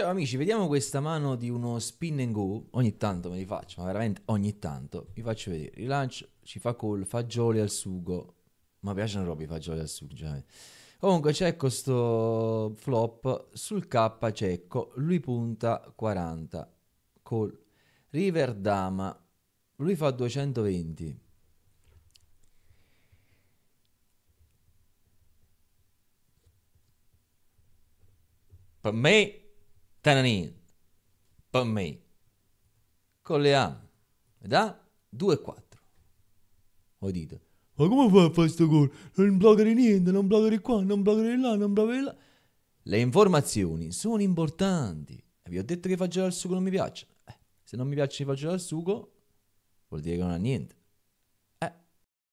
Ciao amici, vediamo questa mano di uno spin and go. Ogni tanto me li faccio, ma veramente ogni tanto. Vi faccio vedere. Rilancio, ci fa col fagioli al sugo. Ma piacciono proprio i fagioli al sugo. Cioè. Comunque c'è questo flop sul K cecco. Lui punta 40 col River Dama. Lui fa 220. Per me Tananin, Pammei, Colleam, da 2-4. Ho detto, ma come fai a fare questo gol? Non bloccare niente, non bloccare qua, non bloccare là, non bloccare là. Le informazioni sono importanti. Vi ho detto che fa girare il sugo non mi piace. Eh, se non mi piace che fa girare sugo, vuol dire che non ha niente.